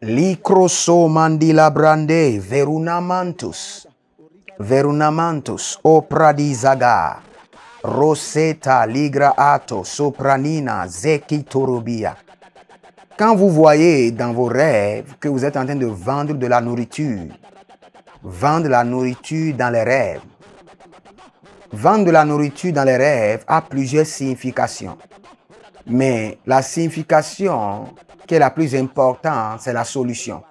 Likroso mandila brande verunamantus verunamantus opradizaga roseta ligra ato sopranina zeki Quand vous voyez dans vos rêves que vous êtes en train de vendre de la nourriture, vendre la nourriture dans les rêves, Vendre de la nourriture dans les rêves a plusieurs significations. Mais la signification qui est la plus importante, c'est la solution.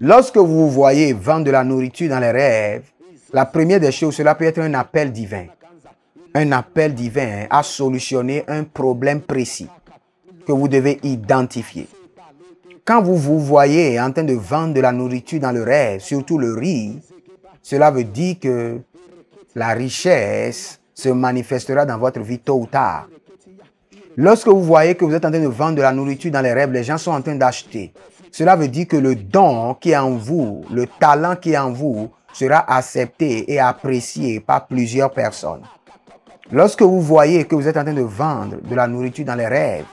Lorsque vous voyez vendre de la nourriture dans les rêves, la première des choses, cela peut être un appel divin. Un appel divin à solutionner un problème précis que vous devez identifier. Quand vous vous voyez en train de vendre de la nourriture dans le rêve, surtout le riz, cela veut dire que la richesse se manifestera dans votre vie tôt ou tard. Lorsque vous voyez que vous êtes en train de vendre de la nourriture dans les rêves, les gens sont en train d'acheter. Cela veut dire que le don qui est en vous, le talent qui est en vous, sera accepté et apprécié par plusieurs personnes. Lorsque vous voyez que vous êtes en train de vendre de la nourriture dans les rêves,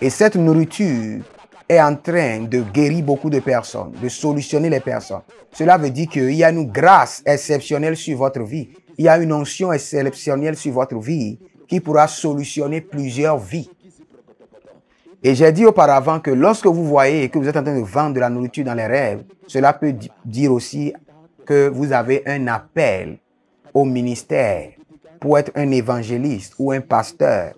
et cette nourriture est en train de guérir beaucoup de personnes, de solutionner les personnes, cela veut dire qu'il y a une grâce exceptionnelle sur votre vie il y a une onction exceptionnelle sur votre vie qui pourra solutionner plusieurs vies. Et j'ai dit auparavant que lorsque vous voyez que vous êtes en train de vendre de la nourriture dans les rêves, cela peut dire aussi que vous avez un appel au ministère pour être un évangéliste ou un pasteur.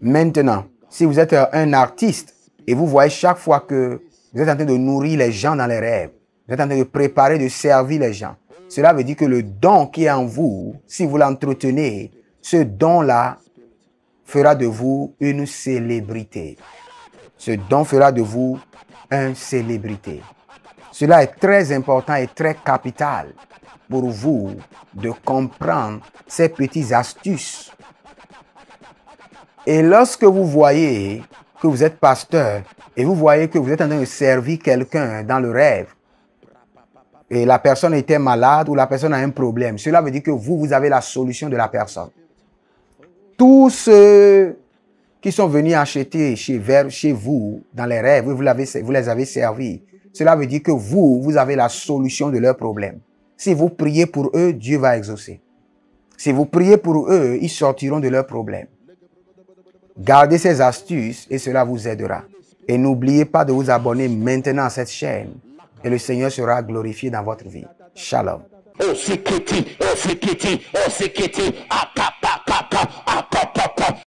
Maintenant, si vous êtes un artiste et vous voyez chaque fois que vous êtes en train de nourrir les gens dans les rêves, vous êtes en train de préparer, de servir les gens, cela veut dire que le don qui est en vous, si vous l'entretenez, ce don-là fera de vous une célébrité. Ce don fera de vous une célébrité. Cela est très important et très capital pour vous de comprendre ces petites astuces. Et lorsque vous voyez que vous êtes pasteur et vous voyez que vous êtes en train de servir quelqu'un dans le rêve, et la personne était malade ou la personne a un problème. Cela veut dire que vous, vous avez la solution de la personne. Tous ceux qui sont venus acheter chez, vers, chez vous, dans les rêves, vous, vous les avez servis. Cela veut dire que vous, vous avez la solution de leurs problèmes. Si vous priez pour eux, Dieu va exaucer. Si vous priez pour eux, ils sortiront de leurs problèmes. Gardez ces astuces et cela vous aidera. Et n'oubliez pas de vous abonner maintenant à cette chaîne et le Seigneur sera glorifié dans votre vie. Shalom.